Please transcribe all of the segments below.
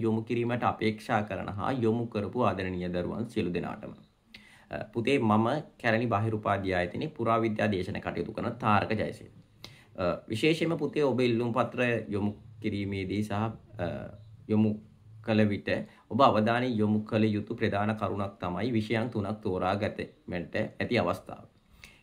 යොමු කිරීමට අපේක්ෂා කරන හා යොමු කරපු ආදරණීය දරුවන් සියලු දෙනාටම පුතේ මම කැරණි බාහිරුපාධ්‍යායතනයේ පුරාවිද්‍යා දේශන කටයුතු කරන තාරක ජයසිංහ. විශේෂයෙන්ම පුතේ ඔබ ඉල්ලුම් පත්‍රය යොමු කිරීමේදී සහ යොමු කළ විට ඔබ අවධානය යොමු කළ යුතු ප්‍රධාන කරුණක් තමයි විෂයන් තුනක් තෝරා ගැනීමට ඇති අවස්ථාව.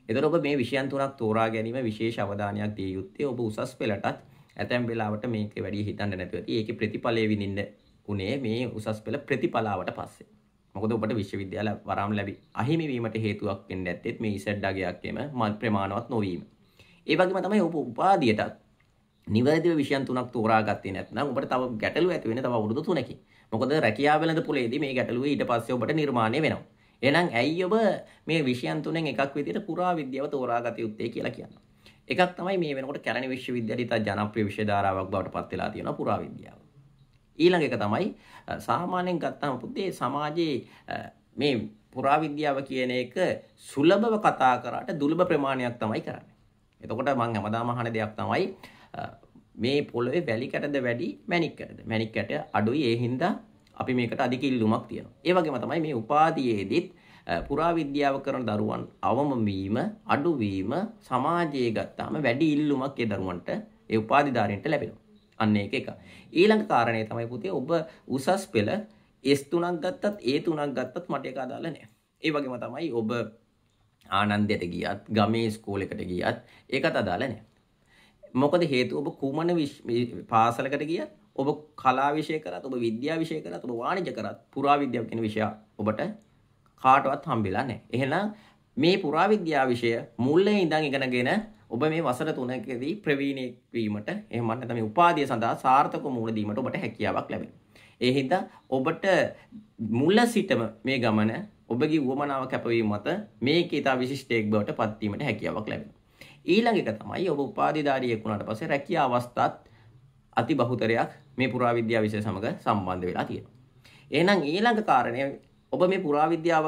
එතකොට ඔබ මේ විෂයන් තුනක් තෝරා ගැනීම විශේෂ අවධානයක් දිය යුත්තේ ඔබ උසස් පෙළටත් ඇතැම් වෙලාවට මේක වැඩි හිතන්න නැතුව ඇති. ඒකේ ප්‍රතිඵලය විඳින්න උනේ මේ උසස් පෙළ ප්‍රතිඵලාවට පස්සේ. මොකද ඔබට විශ්වවිද්‍යාල වරම් ලැබි අහිමි වීමට හේතුවක් වෙන්නේ නැත්තේත් මේ ඉසඩ් අගයක්ෙම මත් ප්‍රමාණවත් නොවීම. ඒ වගේම තමයි ඔබ උපාධියට නිවැරදිව විෂයන් තුනක් තෝරා ගත්තේ නැත්නම් ඔබට තව ගැටලු ඇති වෙන තව අවුරුදු තුනකින්. මොකද රැකියාව වෙළඳ පොලේදී මේ ගැටලුව ඊට පස්සේ ඔබට නිර්මාණය වෙනවා. එහෙනම් ඇයි ඔබ මේ විෂයන් තුනෙන් එකක් විදිහට පුරා විද්‍යාව තෝරා ගත යුත්තේ කියලා කියනවා. එකක් තමයි මේ වෙනකොට කැලණි විශ්වවිද්‍යාලය ඉතා ජනප්‍රිය විෂය ධාරාවක් බවට පත් වෙලා තියෙනවා පුරා විද්‍යාව. ඊළඟ එක තමයි සාමාන්‍යයෙන් ගත්තාම පුතේ සමාජයේ මේ පුරාවිද්‍යාව කියන එක සුලභව කතා කරාට දුර්ලභ ප්‍රමාණයක් තමයි කරන්නේ. එතකොට මම හැමදාම අහන දෙයක් තමයි මේ පොළවේ වැලි කැටද වැඩි මැණික් කැටද? මැණික් කැට අඩුයි ඒ හින්දා අපි මේකට අධික ඉල්ලුමක් තියෙනවා. ඒ වගේම තමයි මේ උපාධියේදීත් පුරාවිද්‍යාව කරන දරුවන් අවම වීම අඩුවීම සමාජයේ ගත්තාම වැඩි ඉල්ලුමක් ඒ දරුවන්ට ඒ උපාධිධාරීන්ට ලැබෙනවා. අන්න ඒක එක. ඊළඟ කාරණය තමයි පුතේ ඔබ උසස් පෙළ S3ක් ගත්තත් A3ක් ගත්තත් මට ඒක අදාළ නෑ. ඒ වගේම තමයි ඔබ ආනන්දයට ගියත් ගමේ ස්කෝලෙකට ගියත් ඒකත් අදාළ නෑ. මොකද හේතුව ඔබ කුමන පාසලකට ගියත් ඔබ කලා විෂය කරත් ඔබ විද්‍යා විෂය කරත් ඔබ වාණිජ කරත් පුරාවිද්‍යාව කියන විෂය ඔබට කාටවත් හම්බෙලා නැහැ. එහෙනම් මේ පුරාවිද්‍යා විෂය මුල්ලේ ඉඳන් ඉගෙනගෙන ඔබ මේ වසර තුනකදී ප්‍රවීණෙක් වීමට එහෙම නැත්නම් මේ උපාධිය සඳහා සාර්ථකව මුහුණ දීමට ඔබට හැකියාවක් ලැබේ. ඒ හින්දා ඔබට මුල සිටම මේ ගමන ඔබගේ වුවමනාව කැපවීම මත මේකේ තා විශිෂ්ටයෙක් බවට පත්වීමට හැකියාවක් ලැබෙනවා. ඊළඟ එක තමයි ඔබ උපාධිධාරියෙක් වුණාට පස්සේ රැකියා අවස්ථාත් අති බහුතරයක් මේ පුරාවිද්‍යා විෂය සමග සම්බන්ධ වෙලා තියෙනවා. එහෙනම් ඊළඟ කාරණය ඔබ මේ පුරාවිද්‍යාව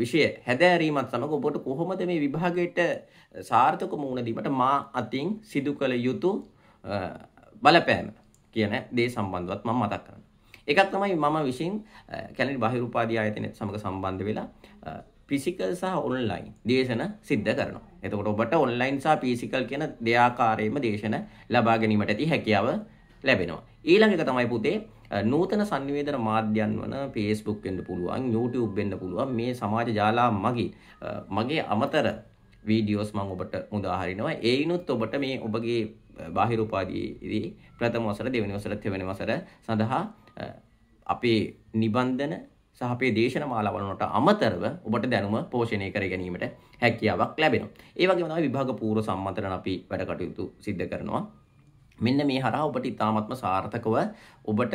විෂය හැදෑරීමත් සමඟ ඔබට කොහොමද මේ විභාගයට සාර්ථක මුණදීමට මා අතින් සිදු කළ යුතු බලපෑම කියන දේ සම්බන්ධවත් මම මතක් කරන්න. එකක් තමයි මම විසින් කැලණි බහිරුපාදී ආයතනයත් සමඟ සම්බන්ධ වෙලා ෆිසිකල් සහ ඔන්ලයින් දේශන සිද්ධ කරනවා. එතකොට ඔබට ඔන්ලයින් සහ ෆිසිකල් කියන දෙආකාරයෙන්ම දේශන ලබා ගැනීමට ඇති හැකියාව ලැබෙනවා. ඊළඟ එක තමයි පුතේ නූතන සංනිවේදන මාධ්‍යන් වන Facebook වෙන්න පුළුවන් YouTube වෙන්න පුළුවන් මේ සමාජ ජාලා මගේ මගේ අමතර වීඩියෝස් මම ඔබට මුදා හරිනවා ඒිනුත් ඔබට මේ ඔබගේ බාහිර උපාධියේදී ප්‍රථම වසර දෙවෙනි වසර තෙවෙනි වසර සඳහා අපේ නිබන්ධන සහ අපේ දේශනමාලා වලට අමතරව ඔබට දැනුම පෝෂණය කර ගැනීමට හැකියාවක් ලැබෙනවා. ඒ වගේම තමයි විභාග පූර්ව සම්මන්ත්‍රණ අපි වැඩ කටයුතු සිද්ධ කරනවා. මෙන්න මේ හරහා ඔබට ඉතාමත්ම සාර්ථකව ඔබට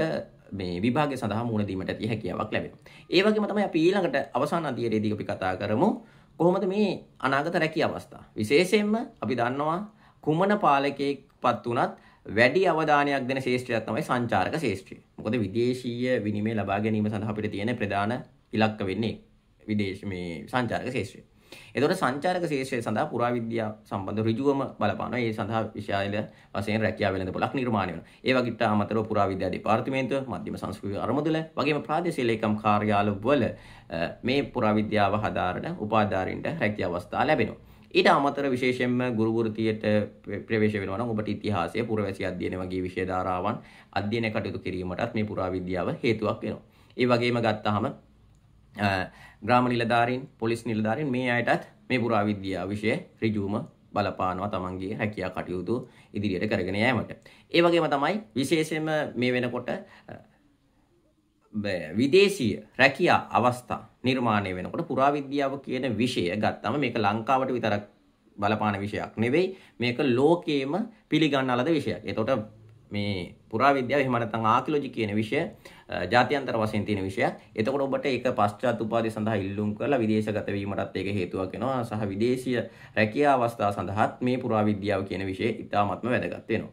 මේ විභාගය සඳහා මුහුණ දීමට ඇති හැකියාවක් ලැබෙනවා. ඒ වගේම තමයි අපි ඊළඟට අවසාන අධ්‍යයනයේදී අපි කතා කරමු කොහොමද මේ අනාගත රැකී අවස්ථා. විශේෂයෙන්ම අපි දන්නවා කුමන පාලකයෙක්පත් වුණත් වැඩි අවධානයක් දෙන ශාස්ත්‍රයක් තමයි සංචාරක ශාස්ත්‍රය. මොකද විදේශීය විනිමය ලබා ගැනීම සඳහා අපිට තියෙන ප්‍රධාන ඉලක්ක වෙන්නේ විදේශ මේ සංචාරක ශාස්ත්‍රය. එතකොට සංචාරක ශේෂය සඳහා පුරාවිද්‍යා සම්බන්ධ ඍජුවම බලපානවා. ඒ සඳහා විශාල වශයෙන් රැකියාව වෙළඳ පොලක් නිර්මාණය වෙනවා. ඒ වගේට අමතරව පුරාවිද්‍යා දෙපාර්තමේන්තුව, මධ්‍යම සංස්කෘතික අරමුදල වගේම ප්‍රාදේශීය ලේකම් කාර්යාලවල මේ පුරාවිද්‍යාව හදාරන උපාධාරින්ට රැකියා අවස්ථා ලැබෙනවා. ඊට අමතර විශේෂයෙන්ම ගුරු වෘත්තියට ප්‍රවේශ වෙනවා නම් ඔබට ඉතිහාසය පුරවැසි අධ්‍යයන වගේ විෂය ධාරාවන් අධ්‍යයනය කටයුතු කිරීමටත් මේ පුරාවිද්‍යාව හේතුවක් වෙනවා. ඒ වගේම ගත්තාම ග්‍රාම නිලධාරීන් පොලිස් නිලධාරීන් මේ අයටත් මේ පුරාවිද්‍යා විෂය ඍජුවම බලපානවා තමන්ගේ රැකියා කටයුතු ඉදිරියට කරගෙන යෑමට. ඒ වගේම තමයි විශේෂයෙන්ම මේ වෙනකොට විදේශීය රැකියා අවස්ථා නිර්මාණය වෙනකොට පුරාවිද්‍යාව කියන විෂය ගත්තම මේක ලංකාවට විතරක් බලපාන විෂයක් නෙවෙයි මේක ලෝකයේම පිළිගන්නාලද විෂයක්. ඒතකොට මේ පුරාවිද්‍යාව එහෙම නැත්නම් ආකියොලොජි කියන විෂය ජාත්‍යන්තර වශයෙන් තියෙන විෂයක්. එතකොට ඔබට ඒක පශ්චාත් උපාධි සඳහා ඉල්ලුම් කරලා විදේශගත වීමටත් ඒක හේතුවක් වෙනවා. සහ විදේශීය රැකියා අවස්ථා සඳහාත් මේ පුරාවිද්‍යාව කියන විෂය ඉතාමත්ම වැදගත් වෙනවා.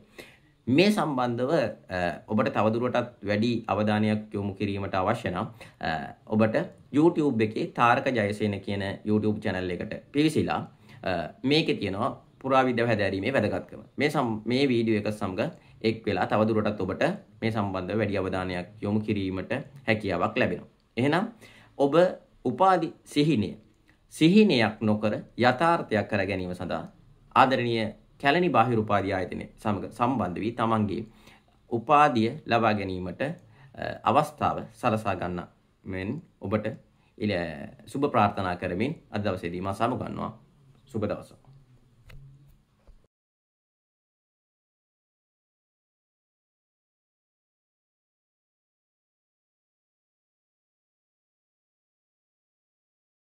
මේ සම්බන්ධව ඔබට තවදුරටත් වැඩි අවධානයක් යොමු කිරීමට අවශ්‍ය නම් ඔබට YouTube එකේ තාරක ජයසේන කියන YouTube channel එකට පිවිසිලා මේකේ තියෙනවා පුරාවිද්‍යාව හැදෑරීමේ වැදගත්කම. මේ මේ වීඩියෝ එක සමග එක් වෙලා තවදුරටත් ඔබට මේ සම්බන්ධව වැඩි අවධානයක් යොමු කිරීමට හැකියාවක් ලැබෙනවා. එහෙනම් ඔබ උපාධි සිහිනය සිහිනයක් නොකර යථාර්ථයක් කර ගැනීම සඳහා ආදරණීය කැලණි බාහිර උපාධි ආයතනය සමග සම්බන්ධ වී තමන්ගේ උපාධිය ලබා ගැනීමට අවස්ථාව සලසා ගන්න මෙන් ඔබට සුබ ප්‍රාර්ථනා කරමින් අද දවසේදී මා සමු ගන්නවා සුබ දවසක්